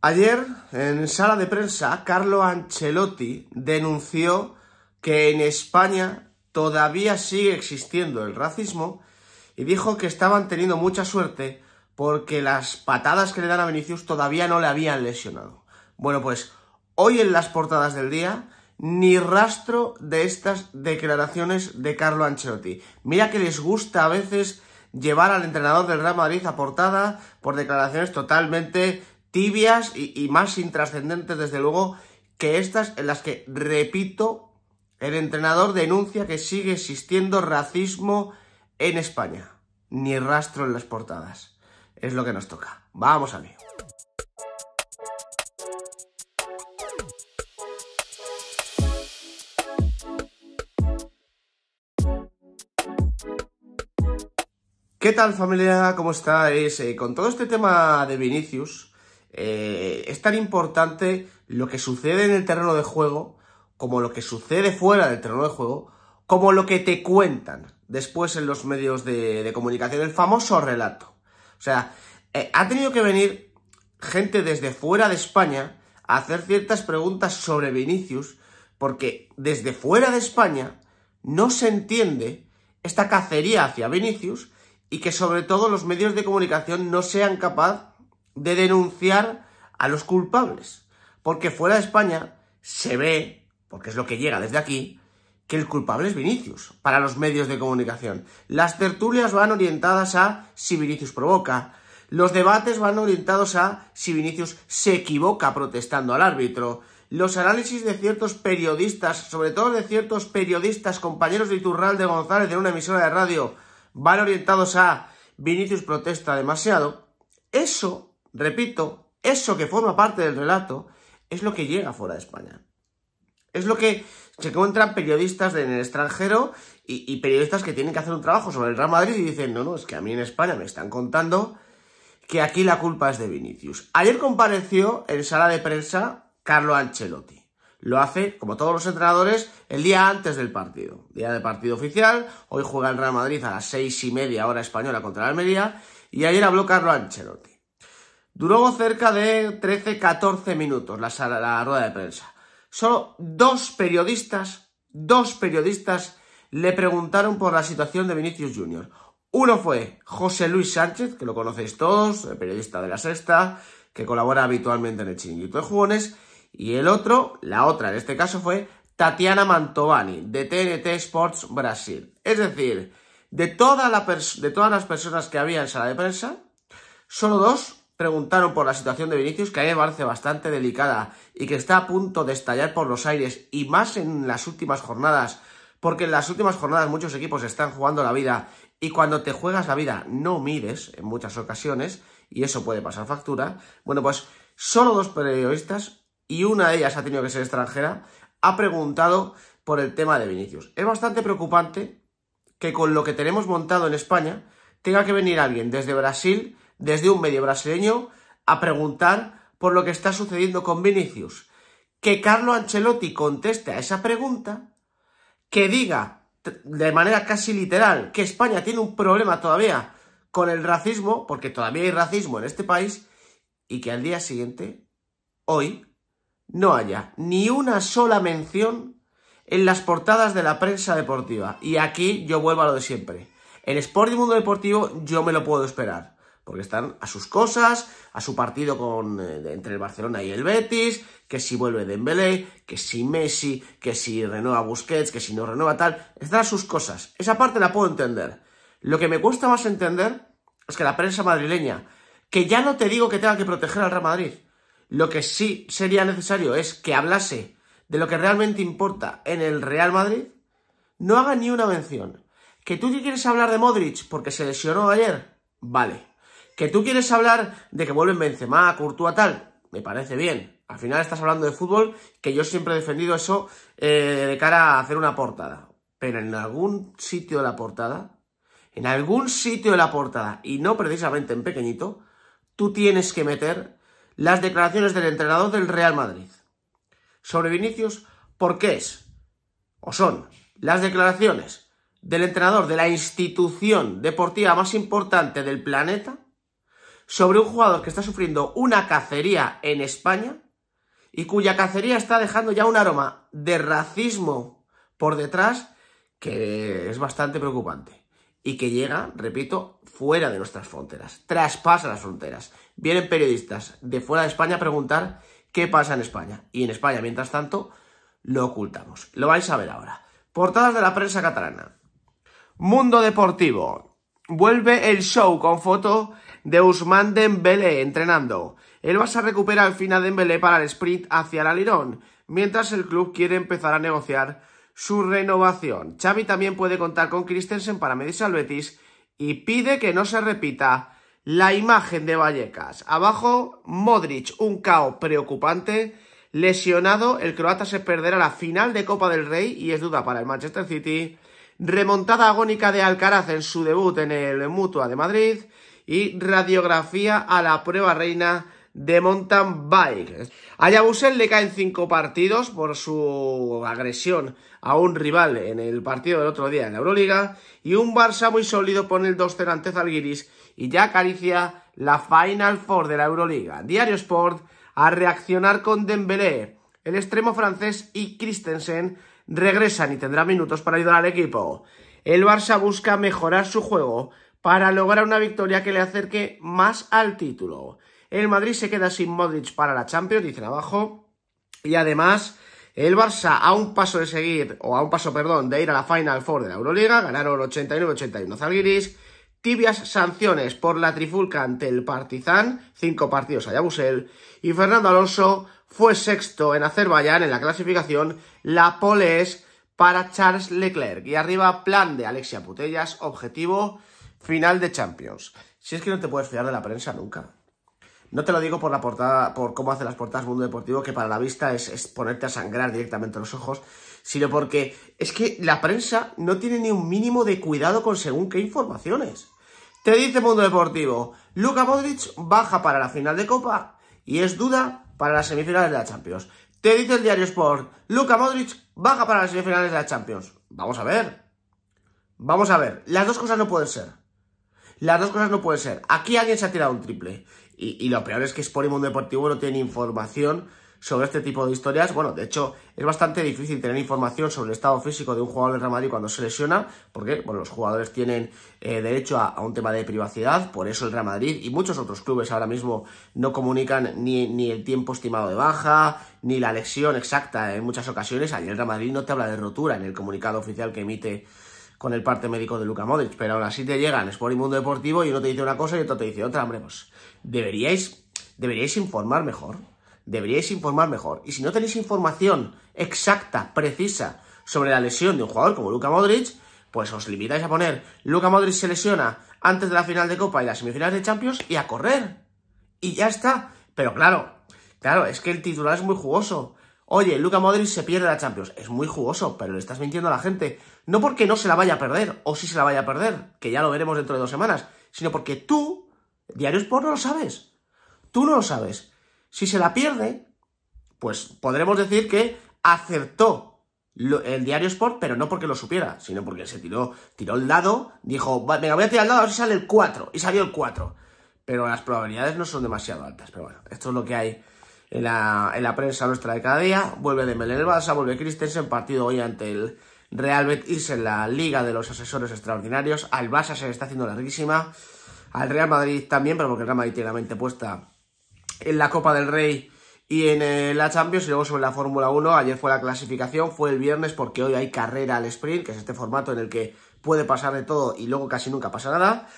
Ayer, en sala de prensa, Carlo Ancelotti denunció que en España todavía sigue existiendo el racismo y dijo que estaban teniendo mucha suerte porque las patadas que le dan a Vinicius todavía no le habían lesionado. Bueno, pues hoy en las portadas del día ni rastro de estas declaraciones de Carlo Ancelotti. Mira que les gusta a veces llevar al entrenador del Real Madrid a portada por declaraciones totalmente tibias y, más intrascendentes, desde luego, que estas en las que, repito, el entrenador denuncia que sigue existiendo racismo en España. Ni rastro en las portadas. Es lo que nos toca. Vamos a mí, ¿Qué tal familia? ¿Cómo estáis? Eh, con todo este tema de Vinicius, eh, es tan importante lo que sucede en el terreno de juego como lo que sucede fuera del terreno de juego, como lo que te cuentan después en los medios de, comunicación, el famoso relato. O sea, eh, ha tenido que venir gente desde fuera de España a hacer ciertas preguntas sobre Vinicius, porque desde fuera de España no se entiende esta cacería hacia Vinicius y que sobre todo los medios de comunicación no sean capaces de denunciar a los culpables. Porque fuera de España se ve, porque es lo que llega desde aquí, que el culpable es Vinicius para los medios de comunicación. Las tertulias van orientadas a si Vinicius provoca. Los debates van orientados a si Vinicius se equivoca protestando al árbitro. Los análisis de ciertos periodistas, sobre todo de ciertos periodistas, compañeros de de González de una emisora de radio, van orientados a Vinicius protesta demasiado. Eso Repito, eso que forma parte del relato es lo que llega fuera de España. Es lo que se encuentran periodistas en el extranjero y, periodistas que tienen que hacer un trabajo sobre el Real Madrid y dicen, no, no, es que a mí en España me están contando que aquí la culpa es de Vinicius. Ayer compareció en sala de prensa Carlo Ancelotti. Lo hace, como todos los entrenadores, el día antes del partido. Día de partido oficial, hoy juega el Real Madrid a las seis y media hora española contra la Almería y ayer habló Carlo Ancelotti. Duró cerca de 13-14 minutos la, la rueda de prensa. Solo dos periodistas, dos periodistas le preguntaron por la situación de Vinicius Jr. Uno fue José Luis Sánchez, que lo conocéis todos, el periodista de La Sexta, que colabora habitualmente en el chiringuito de jugones. Y el otro, la otra en este caso fue Tatiana Mantovani, de TNT Sports Brasil. Es decir, de, de todas las personas que había en sala de prensa, solo dos preguntaron por la situación de Vinicius, que hay mí me parece bastante delicada y que está a punto de estallar por los aires, y más en las últimas jornadas, porque en las últimas jornadas muchos equipos están jugando la vida, y cuando te juegas la vida no mires en muchas ocasiones, y eso puede pasar factura. Bueno, pues solo dos periodistas, y una de ellas ha tenido que ser extranjera, ha preguntado por el tema de Vinicius. Es bastante preocupante que con lo que tenemos montado en España tenga que venir alguien desde Brasil desde un medio brasileño a preguntar por lo que está sucediendo con Vinicius. Que Carlo Ancelotti conteste a esa pregunta, que diga de manera casi literal que España tiene un problema todavía con el racismo, porque todavía hay racismo en este país, y que al día siguiente, hoy, no haya ni una sola mención en las portadas de la prensa deportiva. Y aquí yo vuelvo a lo de siempre. El Sport y Mundo Deportivo yo me lo puedo esperar porque están a sus cosas, a su partido eh, entre el Barcelona y el Betis, que si vuelve Dembélé, que si Messi, que si renueva Busquets, que si no renueva tal, están a sus cosas. Esa parte la puedo entender. Lo que me cuesta más entender es que la prensa madrileña, que ya no te digo que tenga que proteger al Real Madrid, lo que sí sería necesario es que hablase de lo que realmente importa en el Real Madrid, no haga ni una mención. ¿Que tú te quieres hablar de Modric porque se lesionó ayer? Vale. ¿Que tú quieres hablar de que vuelven Benzema, Courtois, tal? Me parece bien. Al final estás hablando de fútbol, que yo siempre he defendido eso eh, de cara a hacer una portada. Pero en algún sitio de la portada, en algún sitio de la portada, y no precisamente en pequeñito, tú tienes que meter las declaraciones del entrenador del Real Madrid. Sobre Vinicius, ¿por qué es? O son las declaraciones del entrenador de la institución deportiva más importante del planeta sobre un jugador que está sufriendo una cacería en España y cuya cacería está dejando ya un aroma de racismo por detrás que es bastante preocupante y que llega, repito, fuera de nuestras fronteras, traspasa las fronteras. Vienen periodistas de fuera de España a preguntar qué pasa en España y en España, mientras tanto, lo ocultamos. Lo vais a ver ahora. Portadas de la prensa catalana. Mundo Deportivo. Vuelve el show con foto de Usman Dembélé entrenando. El Barça recupera al final de Dembélé para el sprint hacia el alirón, mientras el club quiere empezar a negociar su renovación. Xavi también puede contar con Christensen para medirse al y pide que no se repita la imagen de Vallecas. Abajo, Modric, un caos preocupante. Lesionado, el croata se perderá la final de Copa del Rey y es duda para el Manchester City. Remontada agónica de Alcaraz en su debut en el Mutua de Madrid y radiografía a la prueba reina de mountain bike. A Yabusel le caen cinco partidos por su agresión a un rival en el partido del otro día en la Euroliga y un Barça muy sólido pone el 2-0 ante Zalgiris y ya acaricia la Final Four de la Euroliga. Diario Sport a reaccionar con Dembélé. El extremo francés y Christensen regresan y tendrá minutos para ayudar al equipo. El Barça busca mejorar su juego para lograr una victoria que le acerque más al título. El Madrid se queda sin Modric para la Champions, dicen abajo. Y además, el Barça a un paso de seguir, o a un paso, perdón, de ir a la Final Four de la Euroliga, ganaron 89-81 Zalgiris. Tibias sanciones por la trifulca ante el Partizan, cinco partidos a Yabusel. Y Fernando Alonso fue sexto en Azerbaiyán en la clasificación. La pole es para Charles Leclerc. Y arriba, plan de Alexia Putellas, objetivo Final de Champions. Si es que no te puedes fiar de la prensa nunca. No te lo digo por la portada, por cómo hace las portadas Mundo Deportivo, que para la vista es, ponerte a sangrar directamente los ojos, sino porque es que la prensa no tiene ni un mínimo de cuidado con según qué informaciones. Te dice Mundo Deportivo, Luka Modric baja para la final de Copa y es duda para las semifinales de la Champions. Te dice el diario Sport, Luka Modric baja para las semifinales de la Champions. Vamos a ver. Vamos a ver. Las dos cosas no pueden ser. Las dos cosas no pueden ser. Aquí alguien se ha tirado un triple. Y, lo peor es que Sporting Mundo Deportivo no tiene información sobre este tipo de historias. Bueno, de hecho, es bastante difícil tener información sobre el estado físico de un jugador del Real Madrid cuando se lesiona, porque los jugadores tienen eh, derecho a, un tema de privacidad, por eso el Real Madrid y muchos otros clubes ahora mismo no comunican ni, el tiempo estimado de baja, ni la lesión exacta en muchas ocasiones. Ayer el Real Madrid no te habla de rotura en el comunicado oficial que emite con el parte médico de Luka Modric, pero ahora sí te llegan y Mundo Deportivo y uno te dice una cosa y otro te dice otra, hombre, pues deberíais, deberíais informar mejor, deberíais informar mejor. Y si no tenéis información exacta, precisa, sobre la lesión de un jugador como Luka Modric, pues os limitáis a poner Luka Modric se lesiona antes de la final de Copa y las semifinales de Champions y a correr. Y ya está. Pero claro, claro, es que el titular es muy jugoso. Oye, Luca Modric se pierde la Champions. Es muy jugoso, pero le estás mintiendo a la gente. No porque no se la vaya a perder, o si se la vaya a perder, que ya lo veremos dentro de dos semanas, sino porque tú, Diario Sport, no lo sabes. Tú no lo sabes. Si se la pierde, pues podremos decir que acertó el Diario Sport, pero no porque lo supiera, sino porque se tiró, tiró el dado, dijo, venga, voy a tirar el dado, a si sale el 4, y salió el 4. Pero las probabilidades no son demasiado altas. Pero bueno, esto es lo que hay en la, en la prensa nuestra de cada día. Vuelve de en el Barça, vuelve Christensen, partido hoy ante el Real Betis en la Liga de los Asesores Extraordinarios. Al Barça se le está haciendo larguísima. Al Real Madrid también, pero porque el Real Madrid tiene la mente puesta en la Copa del Rey y en eh, la Champions. Y luego sobre la Fórmula 1, ayer fue la clasificación, fue el viernes porque hoy hay carrera al sprint, que es este formato en el que puede pasar de todo y luego casi nunca pasa nada.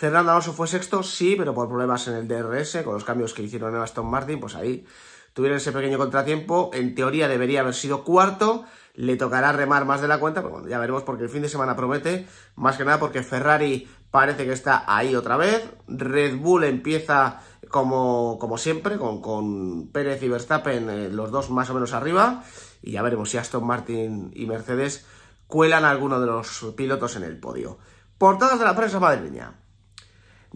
Fernando Alonso fue sexto, sí, pero por problemas en el DRS, con los cambios que hicieron en Aston Martin, pues ahí tuvieron ese pequeño contratiempo. En teoría debería haber sido cuarto, le tocará remar más de la cuenta, pero bueno, ya veremos porque el fin de semana promete, más que nada porque Ferrari parece que está ahí otra vez, Red Bull empieza como, siempre, con, Pérez y Verstappen, eh, los dos más o menos arriba, y ya veremos si Aston Martin y Mercedes cuelan alguno de los pilotos en el podio. Portadas de la prensa madrileña.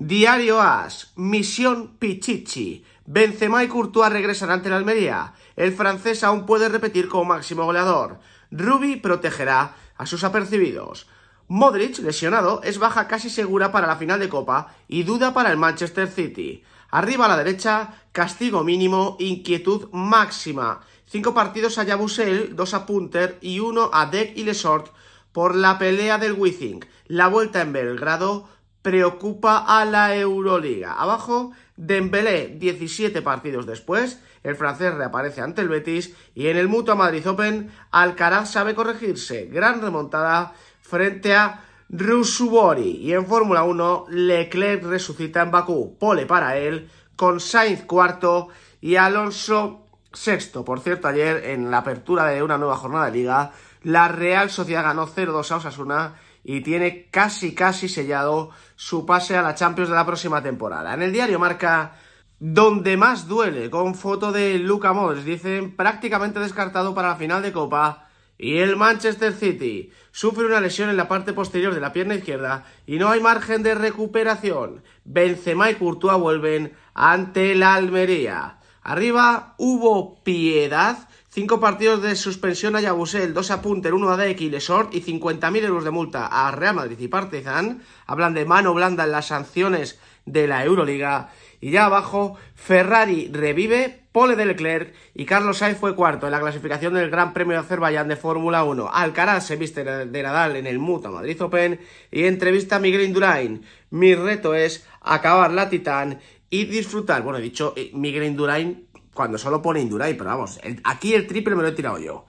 Diario As, Misión Pichichi. Benzema y Courtois regresarán ante la Almería. El francés aún puede repetir como máximo goleador. Ruby protegerá a sus apercibidos. Modric, lesionado, es baja casi segura para la final de Copa y duda para el Manchester City. Arriba a la derecha, castigo mínimo, inquietud máxima. Cinco partidos a Yabusel, dos a Punter y uno a Deck y Lesort por la pelea del Withing. La vuelta en Belgrado preocupa a la Euroliga. Abajo, Dembélé, 17 partidos después, el francés reaparece ante el Betis y en el Mutua Madrid Open, Alcaraz sabe corregirse. Gran remontada frente a Rusubori. Y en Fórmula 1, Leclerc resucita en Bakú. Pole para él, con Sainz cuarto y Alonso sexto. Por cierto, ayer en la apertura de una nueva jornada de liga, la Real Sociedad ganó 0-2 a Osasuna y tiene casi casi sellado su pase a la Champions de la próxima temporada. En el diario marca donde más duele, con foto de Luca Modric, dicen prácticamente descartado para la final de Copa. Y el Manchester City sufre una lesión en la parte posterior de la pierna izquierda y no hay margen de recuperación. Benzema y Courtois vuelven ante la Almería. Arriba hubo piedad 5 partidos de suspensión a Yabusel, 2 a Punter, 1 a y Lesort y 50.000 euros de multa a Real Madrid y Partizan. Hablan de mano blanda en las sanciones de la Euroliga. Y ya abajo, Ferrari revive, Pole de Leclerc y Carlos Sainz fue cuarto en la clasificación del Gran Premio de Azerbaiyán de Fórmula 1. Alcaraz se viste de Nadal en el Muta Madrid Open y entrevista a Miguel Indurain. Mi reto es acabar la Titán y disfrutar. Bueno, he dicho, eh, Miguel Indurain cuando solo pone Indurain, pero vamos, aquí el triple me lo he tirado yo.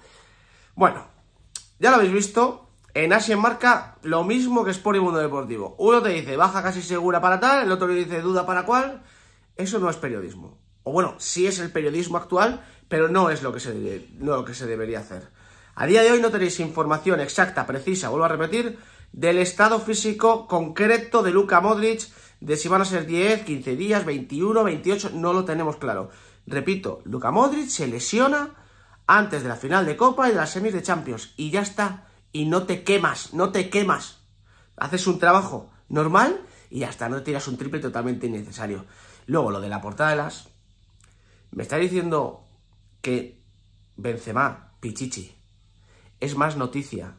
Bueno, ya lo habéis visto, en Asia marca lo mismo que Sport y Mundo Deportivo. Uno te dice baja casi segura para tal, el otro te dice duda para cual. Eso no es periodismo. O bueno, sí es el periodismo actual, pero no es lo que se, no lo que se debería hacer. A día de hoy no tenéis información exacta, precisa, vuelvo a repetir, del estado físico concreto de Luka Modric, de si van a ser 10, 15 días, 21, 28, no lo tenemos claro. Repito, Luka Modric se lesiona antes de la final de Copa y de las semis de Champions. Y ya está. Y no te quemas, no te quemas. Haces un trabajo normal y hasta no tiras un triple totalmente innecesario. Luego, lo de la portada de las... Me está diciendo que Benzema, Pichichi, es más noticia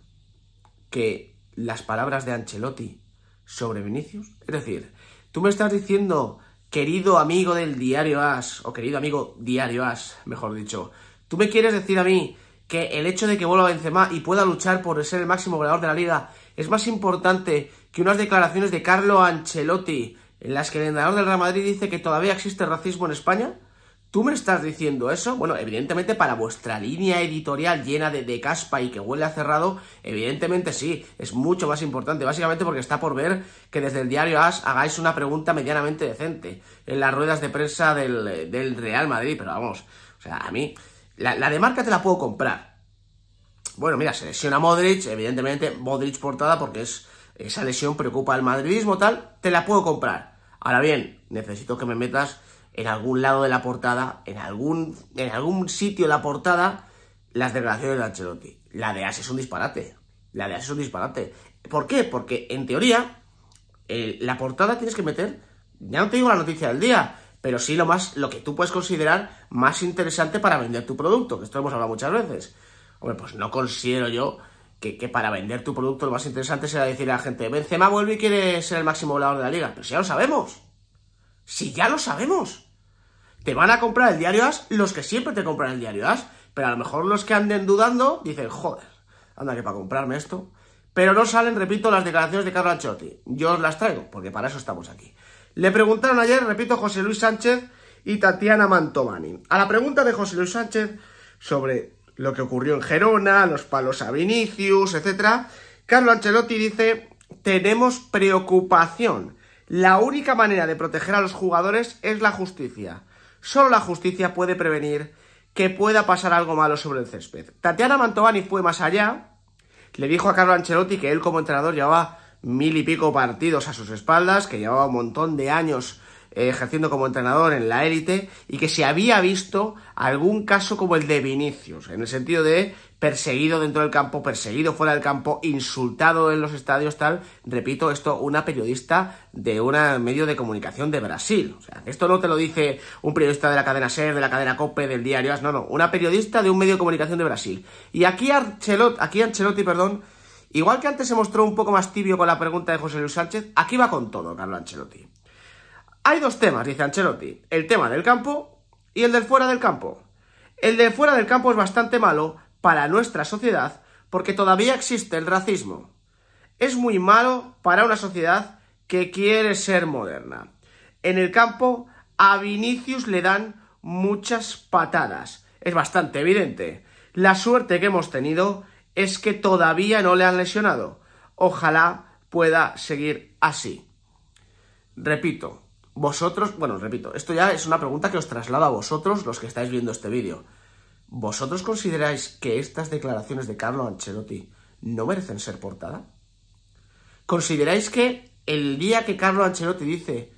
que las palabras de Ancelotti sobre Vinicius. Es decir, tú me estás diciendo querido amigo del diario As, o querido amigo diario As, mejor dicho, tú me quieres decir a mí que el hecho de que vuelva Benzema y pueda luchar por ser el máximo goleador de la liga es más importante que unas declaraciones de Carlo Ancelotti en las que el entrenador del Real Madrid dice que todavía existe racismo en España? Tú me estás diciendo eso, bueno, evidentemente para vuestra línea editorial llena de, caspa y que huele a cerrado, evidentemente sí, es mucho más importante, básicamente porque está por ver que desde el diario AS hagáis una pregunta medianamente decente en las ruedas de prensa del, Real Madrid, pero vamos, o sea, a mí, la, de marca te la puedo comprar. Bueno, mira, se lesiona Modric, evidentemente Modric portada porque es, esa lesión preocupa al madridismo, tal, te la puedo comprar. Ahora bien, necesito que me metas en algún lado de la portada, en algún, en algún sitio de la portada, las declaraciones de Ancelotti. La de As es un disparate. La de As es un disparate. ¿Por qué? Porque en teoría, eh, la portada tienes que meter, ya no te digo la noticia del día, pero sí lo más, lo que tú puedes considerar más interesante para vender tu producto, que esto hemos hablado muchas veces. Hombre, pues no considero yo que, para vender tu producto lo más interesante será decir a la gente, Benzema vuelve y quiere ser el máximo volador de la liga. Pero si ya lo sabemos. Si ya lo sabemos te van a comprar el diario As los que siempre te compran el diario As, pero a lo mejor los que anden dudando dicen, joder, anda que para comprarme esto. Pero no salen, repito, las declaraciones de Carlo Ancelotti. Yo os las traigo, porque para eso estamos aquí. Le preguntaron ayer, repito, José Luis Sánchez y Tatiana Mantovani. A la pregunta de José Luis Sánchez sobre lo que ocurrió en Gerona, los palos a Vinicius, etc., Carlo Ancelotti dice, tenemos preocupación. La única manera de proteger a los jugadores es la justicia. Solo la justicia puede prevenir que pueda pasar algo malo sobre el césped. Tatiana Mantovani fue más allá, le dijo a Carlo Ancelotti que él como entrenador llevaba mil y pico partidos a sus espaldas, que llevaba un montón de años eh, ejerciendo como entrenador en la élite y que se había visto algún caso como el de Vinicius, en el sentido de perseguido dentro del campo, perseguido fuera del campo, insultado en los estadios, tal. Repito, esto una periodista de un medio de comunicación de Brasil. esto no te lo dice un periodista de la cadena SER, de la cadena COPE, del diario AS, no, no, una periodista de un medio de comunicación de Brasil. Y aquí Ancelotti, aquí Ancelotti, perdón, igual que antes se mostró un poco más tibio con la pregunta de José Luis Sánchez, aquí va con todo Carlos Ancelotti. Hay dos temas, dice Ancelotti, el tema del campo y el del fuera del campo. El de fuera del campo es bastante malo para nuestra sociedad porque todavía existe el racismo. Es muy malo para una sociedad que quiere ser moderna. En el campo a Vinicius le dan muchas patadas. Es bastante evidente. La suerte que hemos tenido es que todavía no le han lesionado. Ojalá pueda seguir así. Repito, vosotros, bueno, repito, esto ya es una pregunta que os traslado a vosotros los que estáis viendo este vídeo. ¿Vosotros consideráis que estas declaraciones de Carlo Ancelotti no merecen ser portada? ¿Consideráis que el día que Carlo Ancelotti dice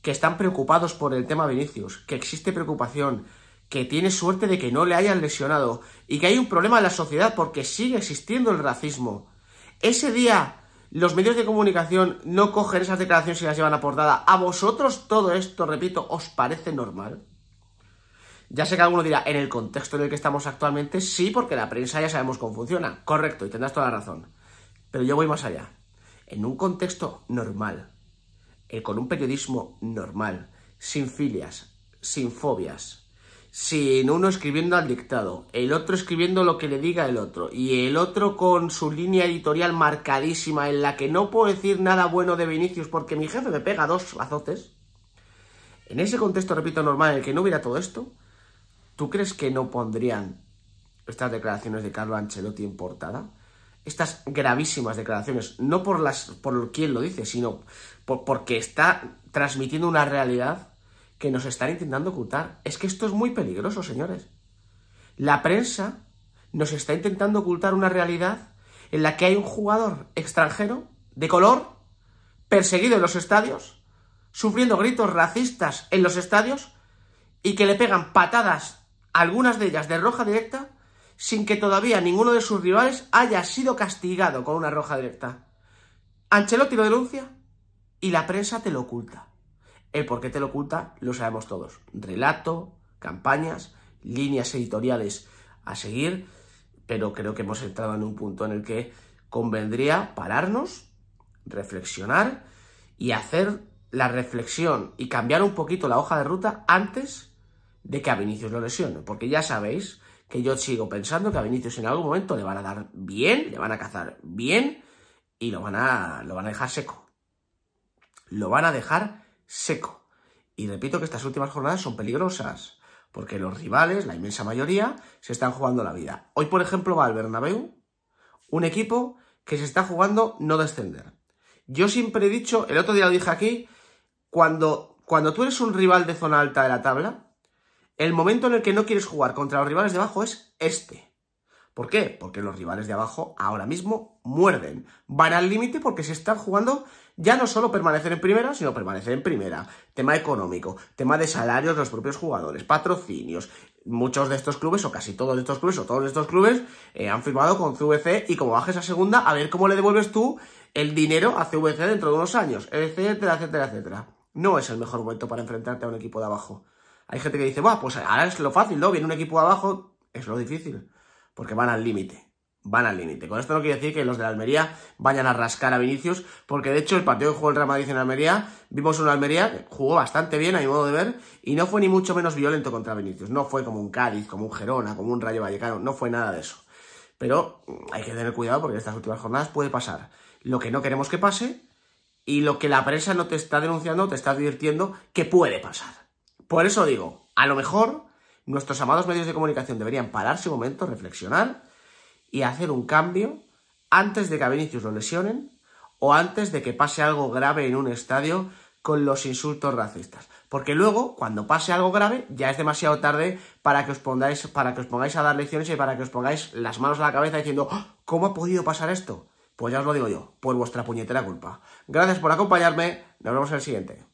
que están preocupados por el tema Vinicius, que existe preocupación, que tiene suerte de que no le hayan lesionado y que hay un problema en la sociedad porque sigue existiendo el racismo, ese día los medios de comunicación no cogen esas declaraciones y las llevan a portada, ¿a vosotros todo esto, repito, os parece normal? Ya sé que alguno dirá, en el contexto en el que estamos actualmente, sí, porque la prensa ya sabemos cómo funciona. Correcto, y tendrás toda la razón. Pero yo voy más allá. En un contexto normal, eh, con un periodismo normal, sin filias, sin fobias, sin uno escribiendo al dictado, el otro escribiendo lo que le diga el otro, y el otro con su línea editorial marcadísima en la que no puedo decir nada bueno de Vinicius porque mi jefe me pega dos azotes. En ese contexto, repito, normal, en el que no hubiera todo esto, ¿Tú crees que no pondrían estas declaraciones de Carlo Ancelotti en portada? Estas gravísimas declaraciones, no por las por quién lo dice, sino porque está transmitiendo una realidad que nos están intentando ocultar. Es que esto es muy peligroso, señores. La prensa nos está intentando ocultar una realidad en la que hay un jugador extranjero de color perseguido en los estadios, sufriendo gritos racistas en los estadios y que le pegan patadas algunas de ellas de roja directa, sin que todavía ninguno de sus rivales haya sido castigado con una roja directa. Ancelotti lo denuncia y la prensa te lo oculta. El por qué te lo oculta lo sabemos todos. Relato, campañas, líneas editoriales a seguir, pero creo que hemos entrado en un punto en el que convendría pararnos, reflexionar y hacer la reflexión y cambiar un poquito la hoja de ruta antes de que a Vinicius lo lesione, porque ya sabéis que yo sigo pensando que a Vinicius en algún momento le van a dar bien, le van a cazar bien y lo van a, lo van a dejar seco. Lo van a dejar seco. Y repito que estas últimas jornadas son peligrosas, porque los rivales, la inmensa mayoría, se están jugando la vida. Hoy, por ejemplo, va al Bernabéu un equipo que se está jugando no descender. Yo siempre he dicho, el otro día lo dije aquí, cuando, cuando tú eres un rival de zona alta de la tabla, el momento en el que no quieres jugar contra los rivales de abajo es este. ¿Por qué? Porque los rivales de abajo ahora mismo muerden. Van al límite porque se están jugando ya no solo permanecer en primera, sino permanecer en primera. Tema económico, tema de salarios de los propios jugadores, patrocinios. Muchos de estos clubes, o casi todos de estos clubes, o todos de estos clubes, eh, han firmado con CVC y como bajes a segunda, a ver cómo le devuelves tú el dinero a CVC dentro de unos años, etcétera, etcétera, etcétera. No es el mejor momento para enfrentarte a un equipo de abajo. Hay gente que dice, Buah, pues ahora es lo fácil, ¿no? Viene un equipo abajo, es lo difícil, porque van al límite. Van al límite. Con esto no quiere decir que los de la Almería vayan a rascar a Vinicius, porque de hecho el partido que jugó el Real Madrid en Almería, vimos un Almería que jugó bastante bien a mi modo de ver, y no fue ni mucho menos violento contra Vinicius. No fue como un Cádiz, como un Gerona, como un Rayo Vallecano, no fue nada de eso. Pero hay que tener cuidado porque en estas últimas jornadas puede pasar lo que no queremos que pase y lo que la prensa no te está denunciando, te está advirtiendo que puede pasar. Por eso digo, a lo mejor nuestros amados medios de comunicación deberían pararse un momento, reflexionar y hacer un cambio antes de que a Vinicius lo lesionen o antes de que pase algo grave en un estadio con los insultos racistas. Porque luego, cuando pase algo grave, ya es demasiado tarde para que os pongáis, para que os pongáis a dar lecciones y para que os pongáis las manos a la cabeza diciendo ¡Ah! ¿Cómo ha podido pasar esto? Pues ya os lo digo yo, por vuestra puñetera culpa. Gracias por acompañarme, nos vemos en el siguiente.